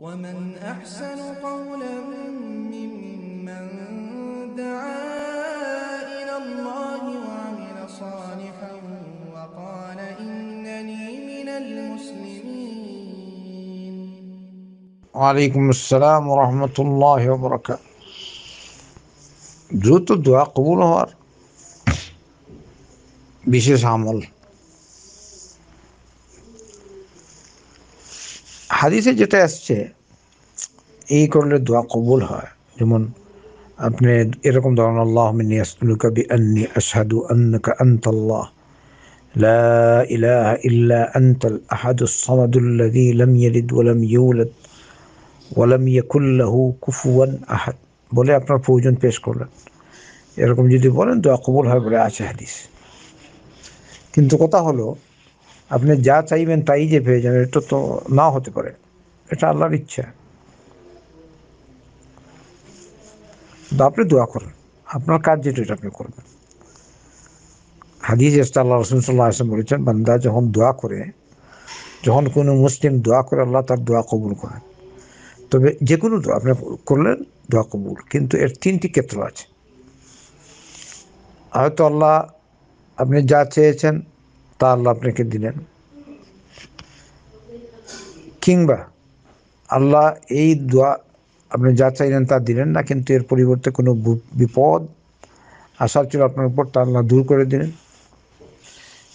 ومن أحسن قولا ممن دعا إلى الله وعمل صالحا وقال إنني من المسلمين وعليكم السلام ورحمة الله وبركاته جوت الدعاء قبول بشيء عمل হাদিসে যেটা আসছে এই করলে দোয়া কবুল হয় যেমন আপনি এরকম ধরেন আল্লাহ মিনি আসলুকা বি আন্নি আশহাদু আন্নাকা আনতাল্লাহ লা ইলাহা ইল্লা আনতাল আহাদুস সামাদুল্লাযী লাম ইয়ালিদ ওয়া লাম ইউলাদ ওয়া লাম ইয়াকুল লাহু কুফুয়ান আহাদ বলে আপনার প্রয়োজন পেশ করলেন এরকম যদি বলেন দোয়া কবুল হয় বলে আছে হাদিস কিন্তু কথা হলো আপনি যা চাইবেন তাই যে পেয়ে যাবেন এটা তো না হতে পারে এটা আল্লাহর ইচ্ছা আপনি দোয়া করেন আপনার কাজ যেটা এটা আপনি করবেন হাদিজ এসটা আল্লাহ রসুল আসলাম বলেছেন বান্দা যখন দোয়া করে যখন কোনো মুসলিম দোয়া করে আল্লাহ তার দোয়া কবুল করেন তবে যে কোনো দোয়া আপনি করলেন দোয়া কবুল কিন্তু এর তিনটি ক্ষেত্র আছে হয়তো আল্লাহ আপনি যা চেয়েছেন তা আল্লাহ আপনাকে দিলেন কিংবা আল্লাহ এই দোয়া আপনি যা চাইলেন তা দিলেন না কিন্তু এর পরিবর্তে কোনো বিপদ আসার ছিল আপনার উপর তা আল্লাহ দূর করে দিলেন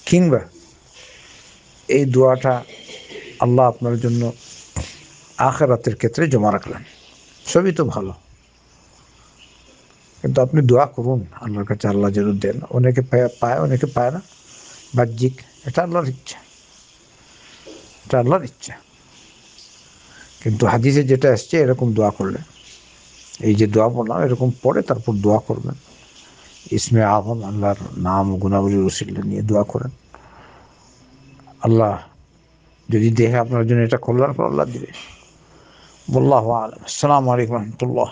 কিংবা এই দোয়াটা আল্লাহ আপনার জন্য আখেরাতের ক্ষেত্রে জমা রাখলেন সবই তো ভালো কিন্তু আপনি দোয়া করুন আল্লাহর কাছে আল্লাহ যেন দেন অনেকে পায় অনেকে পায় না বাহ্যিক এটা আল্লাহর ইচ্ছা এটা আল্লাহর ইচ্ছা কিন্তু হাদিসে যেটা আসছে এরকম দোয়া করলে এই যে দোয়া বললাম এরকম পরে তারপর দোয়া করবেন ইসমে আহম আল্লাহর নাম গুণাবলী রসিল্লা নিয়ে দোয়া করেন আল্লাহ যদি দেখে আপনার জন্য এটা কল্যাণ আল্লাহ দিবে বল্লাহ আলম আসসালামু আলাইকুম রহমতুল্লাহ